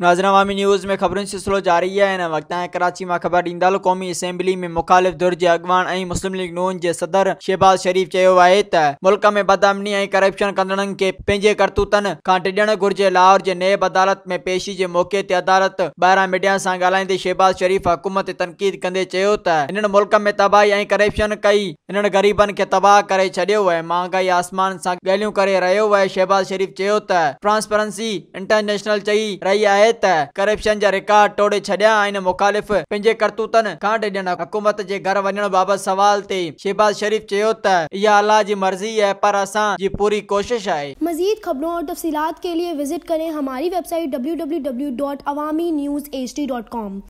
नाजनावामी news में खबरों सिलसिलो जारी आहे हिन वक़्तु कराची में ख़बर ॾींदड़ क़ौमी असेंबली में मुखालिफ़ धुर जे अॻवान मुस्लिम लीग नून के सदर शहबाज़ शरीफ़ चयो मुल्क में बदअमनी ऐं करप्शन कंदड़नि खे पंहिंजे करतूतनि खां घुर्जे लाहौर के नेब अदालत में पेशी के मौक़े ते अदालत बहरा मीडिया से ॻाल्हाईंदे शहबाज़ शरीफ़ हुकूमत तनक़ीद कंदे चयो मुल्क में तबाही ऐं करप्शन कई हिननि ग़रीबनि खे तबाह कर छॾियो आहे महांगाई आसमान से ॻाल्हियूं करे रहियो आहे शहबाज़ शरीफ़ चयो त ट्रांसपेरेंसी इंटरनेशनल चई रही है आहे करप्शन जा रिकॉर्ड टोड़े छॾिया मुखालिफ़ पंहिंजे करतूतनि खां ॾिॼण हुकूमत के घर वञण बाबति सवाल थे शहबाज शरीफ़ चयो त मर्ज़ी है पर असां पूरी कोशिश है मज़ीद खबरों और तफसीलात के लिए विजिट करें हमारी website W W W dot Awami news H D dot com